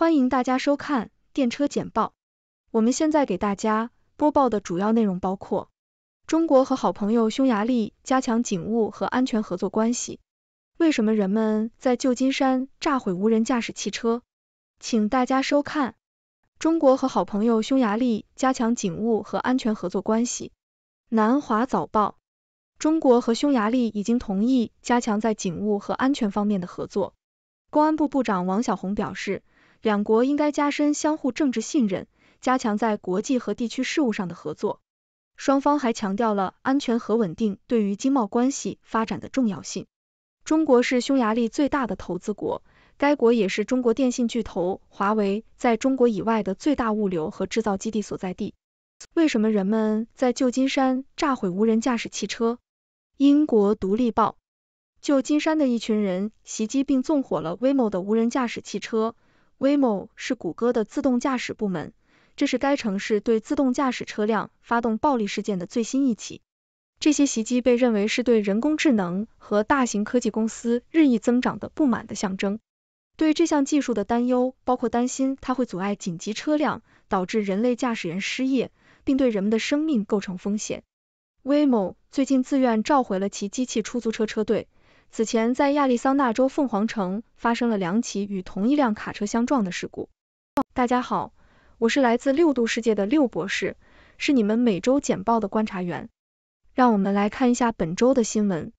欢迎大家收看电车简报。我们现在给大家播报的主要内容包括：中国和好朋友匈牙利加强警务和安全合作关系。为什么人们在旧金山炸毁无人驾驶汽车？请大家收看。中国和好朋友匈牙利加强警务和安全合作关系。南华早报：中国和匈牙利已经同意加强在警务和安全方面的合作。公安部部长王小红表示。两国应该加深相互政治信任，加强在国际和地区事务上的合作。双方还强调了安全和稳定对于经贸关系发展的重要性。中国是匈牙利最大的投资国，该国也是中国电信巨头华为在中国以外的最大物流和制造基地所在地。为什么人们在旧金山炸毁无人驾驶汽车？英国《独立报》：旧金山的一群人袭击并纵火了威某的无人驾驶汽车。Waymo 是谷歌的自动驾驶部门，这是该城市对自动驾驶车辆发动暴力事件的最新一起。这些袭击被认为是对人工智能和大型科技公司日益增长的不满的象征。对这项技术的担忧包括担心它会阻碍紧急车辆，导致人类驾驶员失业，并对人们的生命构成风险。Waymo 最近自愿召回了其机器出租车车队。此前，在亚利桑那州凤凰城发生了两起与同一辆卡车相撞的事故。大家好，我是来自六度世界的六博士，是你们每周简报的观察员。让我们来看一下本周的新闻。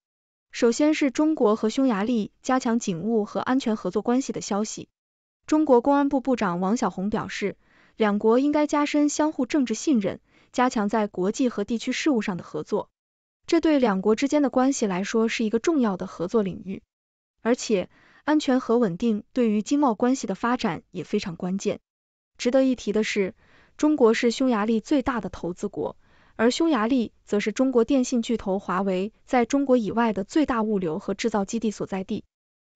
首先是中国和匈牙利加强警务和安全合作关系的消息。中国公安部部长王小红表示，两国应该加深相互政治信任，加强在国际和地区事务上的合作。这对两国之间的关系来说是一个重要的合作领域，而且安全和稳定对于经贸关系的发展也非常关键。值得一提的是，中国是匈牙利最大的投资国，而匈牙利则是中国电信巨头华为在中国以外的最大物流和制造基地所在地。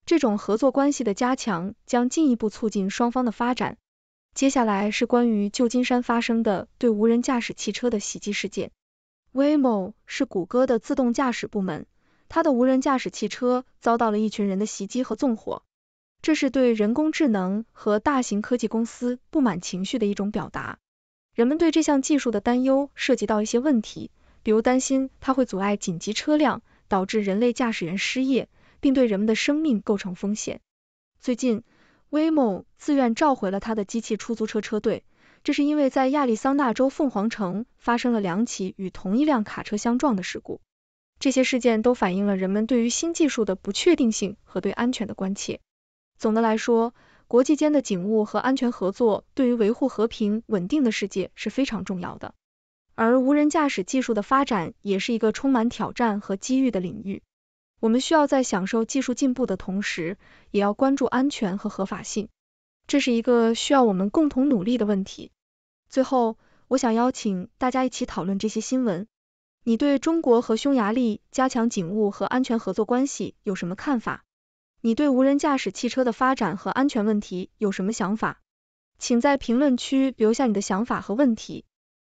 这种合作关系的加强将进一步促进双方的发展。接下来是关于旧金山发生的对无人驾驶汽车的袭击事件。Waymo 是谷歌的自动驾驶部门，它的无人驾驶汽车遭到了一群人的袭击和纵火，这是对人工智能和大型科技公司不满情绪的一种表达。人们对这项技术的担忧涉及到一些问题，比如担心它会阻碍紧急车辆，导致人类驾驶员失业，并对人们的生命构成风险。最近，Waymo 自愿召回了他的机器出租车车队。这是因为在亚利桑那州凤凰城发生了两起与同一辆卡车相撞的事故，这些事件都反映了人们对于新技术的不确定性和对安全的关切。总的来说，国际间的警务和安全合作对于维护和平稳定的世界是非常重要的，而无人驾驶技术的发展也是一个充满挑战和机遇的领域。我们需要在享受技术进步的同时，也要关注安全和合法性。这是一个需要我们共同努力的问题。最后，我想邀请大家一起讨论这些新闻。你对中国和匈牙利加强警务和安全合作关系有什么看法？你对无人驾驶汽车的发展和安全问题有什么想法？请在评论区留下你的想法和问题。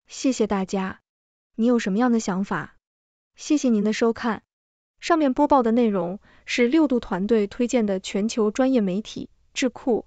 谢谢大家。你有什么样的想法？谢谢您的收看。上面播报的内容是六度团队推荐的全球专业媒体智库。